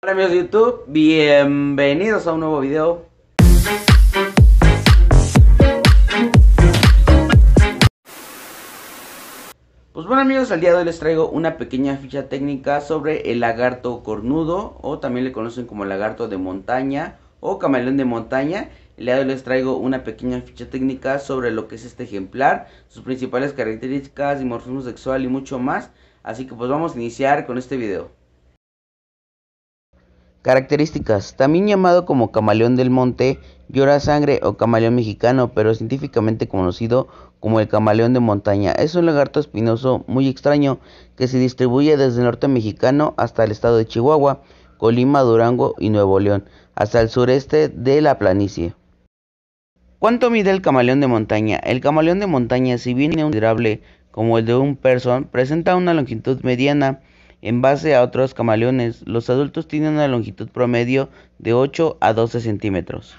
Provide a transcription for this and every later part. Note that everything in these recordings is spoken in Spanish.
Hola amigos de YouTube, bienvenidos a un nuevo video. Pues bueno amigos, al día de hoy les traigo una pequeña ficha técnica sobre el lagarto cornudo o también le conocen como lagarto de montaña o camaleón de montaña. El día de hoy les traigo una pequeña ficha técnica sobre lo que es este ejemplar, sus principales características, dimorfismo sexual y mucho más. Así que pues vamos a iniciar con este video. Características. También llamado como camaleón del monte, llora sangre o camaleón mexicano, pero científicamente conocido como el camaleón de montaña. Es un lagarto espinoso muy extraño que se distribuye desde el norte mexicano hasta el estado de Chihuahua, Colima, Durango y Nuevo León, hasta el sureste de la planicie. ¿Cuánto mide el camaleón de montaña? El camaleón de montaña, si bien considerable como el de un person, presenta una longitud mediana en base a otros camaleones, los adultos tienen una longitud promedio de 8 a 12 centímetros.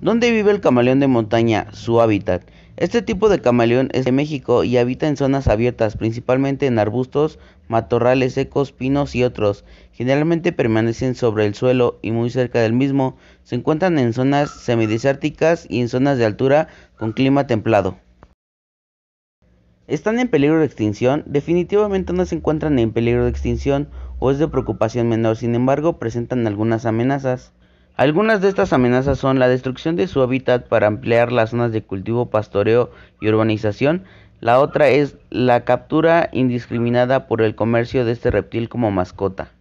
¿Dónde vive el camaleón de montaña? Su hábitat. Este tipo de camaleón es de México y habita en zonas abiertas, principalmente en arbustos, matorrales secos, pinos y otros. Generalmente permanecen sobre el suelo y muy cerca del mismo. Se encuentran en zonas semidesérticas y en zonas de altura con clima templado. ¿Están en peligro de extinción? Definitivamente no se encuentran en peligro de extinción o es de preocupación menor, sin embargo presentan algunas amenazas. Algunas de estas amenazas son la destrucción de su hábitat para ampliar las zonas de cultivo, pastoreo y urbanización, la otra es la captura indiscriminada por el comercio de este reptil como mascota.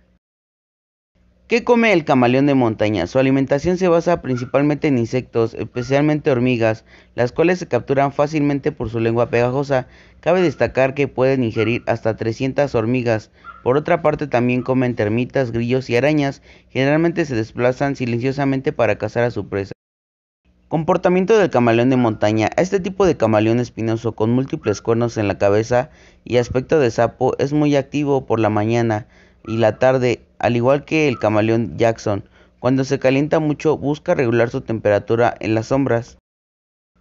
¿Qué come el camaleón de montaña? Su alimentación se basa principalmente en insectos, especialmente hormigas, las cuales se capturan fácilmente por su lengua pegajosa. Cabe destacar que pueden ingerir hasta 300 hormigas. Por otra parte, también comen termitas, grillos y arañas. Generalmente se desplazan silenciosamente para cazar a su presa. Comportamiento del camaleón de montaña. Este tipo de camaleón espinoso con múltiples cuernos en la cabeza y aspecto de sapo es muy activo por la mañana y la tarde al igual que el camaleón Jackson. Cuando se calienta mucho busca regular su temperatura en las sombras.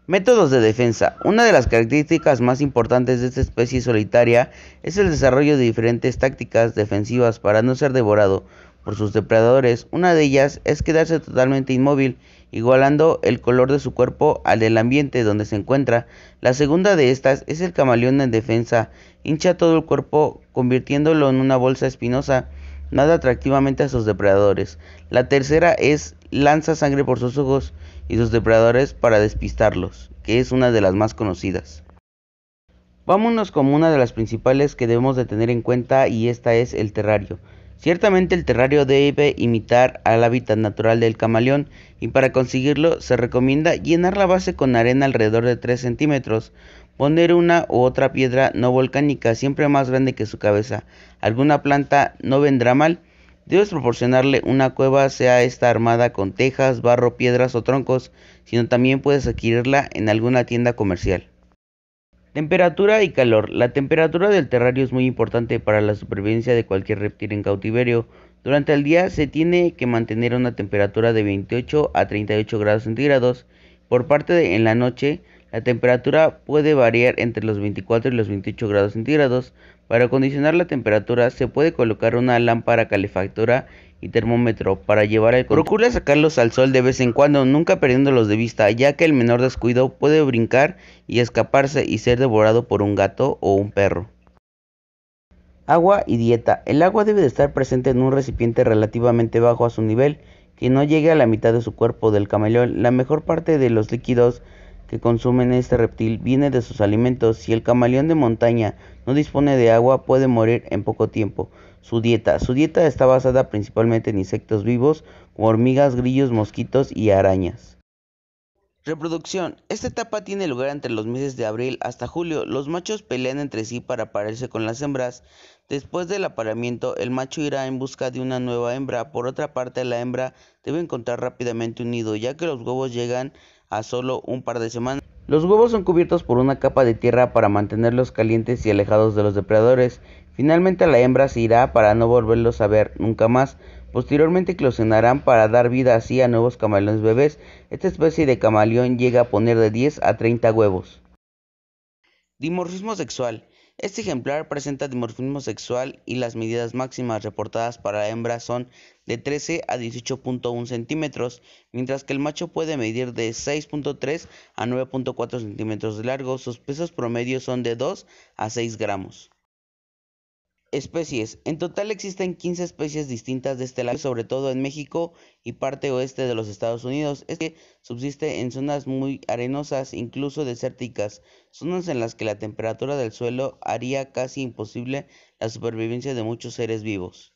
Métodos de defensa. Una de las características más importantes de esta especie solitaria es el desarrollo de diferentes tácticas defensivas para no ser devorado por sus depredadores. Una de ellas es quedarse totalmente inmóvil, igualando el color de su cuerpo al del ambiente donde se encuentra. La segunda de estas es el camaleón en defensa. Hincha todo el cuerpo convirtiéndolo en una bolsa espinosa nada atractivamente a sus depredadores. La tercera es lanza sangre por sus ojos y sus depredadores para despistarlos, que es una de las más conocidas. Vámonos con una de las principales que debemos de tener en cuenta y esta es el terrario. Ciertamente el terrario debe imitar al hábitat natural del camaleón y para conseguirlo se recomienda llenar la base con arena alrededor de 3 centímetros Poner una u otra piedra no volcánica siempre más grande que su cabeza. Alguna planta no vendrá mal. Debes proporcionarle una cueva, sea esta armada con tejas, barro, piedras o troncos, sino también puedes adquirirla en alguna tienda comercial. Temperatura y calor. La temperatura del terrario es muy importante para la supervivencia de cualquier reptil en cautiverio. Durante el día se tiene que mantener una temperatura de 28 a 38 grados centígrados. Por parte de en la noche, la temperatura puede variar entre los 24 y los 28 grados centígrados. Para condicionar la temperatura se puede colocar una lámpara calefactora y termómetro para llevar el Procura sacarlos al sol de vez en cuando, nunca perdiéndolos de vista, ya que el menor descuido puede brincar y escaparse y ser devorado por un gato o un perro. Agua y dieta. El agua debe de estar presente en un recipiente relativamente bajo a su nivel, que no llegue a la mitad de su cuerpo del camaleón. La mejor parte de los líquidos que consumen este reptil viene de sus alimentos. Si el camaleón de montaña no dispone de agua, puede morir en poco tiempo. Su dieta. Su dieta está basada principalmente en insectos vivos, como hormigas, grillos, mosquitos y arañas. Reproducción. Esta etapa tiene lugar entre los meses de abril hasta julio. Los machos pelean entre sí para pararse con las hembras. Después del apareamiento, el macho irá en busca de una nueva hembra. Por otra parte, la hembra debe encontrar rápidamente un nido, ya que los huevos llegan a solo un par de semanas. Los huevos son cubiertos por una capa de tierra para mantenerlos calientes y alejados de los depredadores. Finalmente la hembra se irá para no volverlos a ver nunca más. Posteriormente eclosionarán para dar vida así a nuevos camaleones bebés. Esta especie de camaleón llega a poner de 10 a 30 huevos. Dimorfismo sexual. Este ejemplar presenta dimorfismo sexual y las medidas máximas reportadas para la hembra son de 13 a 18.1 centímetros, mientras que el macho puede medir de 6.3 a 9.4 centímetros de largo. Sus pesos promedios son de 2 a 6 gramos. Especies. En total existen 15 especies distintas de este lago, sobre todo en México y parte oeste de los Estados Unidos. Es que subsiste en zonas muy arenosas, incluso desérticas, zonas en las que la temperatura del suelo haría casi imposible la supervivencia de muchos seres vivos.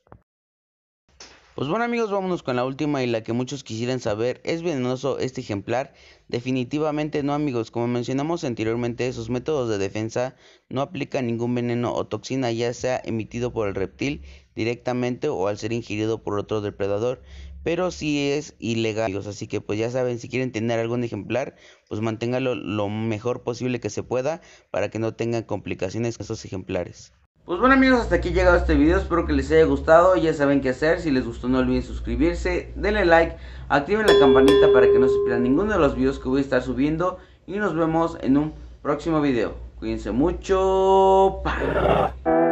Pues bueno amigos, vámonos con la última y la que muchos quisieran saber, ¿es venenoso este ejemplar? Definitivamente no amigos, como mencionamos anteriormente, sus métodos de defensa no aplican ningún veneno o toxina ya sea emitido por el reptil directamente o al ser ingerido por otro depredador, pero sí es ilegal amigos, así que pues ya saben, si quieren tener algún ejemplar, pues manténgalo lo mejor posible que se pueda para que no tengan complicaciones con esos ejemplares. Pues bueno amigos, hasta aquí llegado este video, espero que les haya gustado, ya saben qué hacer, si les gustó no olviden suscribirse, denle like, activen la campanita para que no se pierdan ninguno de los videos que voy a estar subiendo y nos vemos en un próximo video. Cuídense mucho. Bye.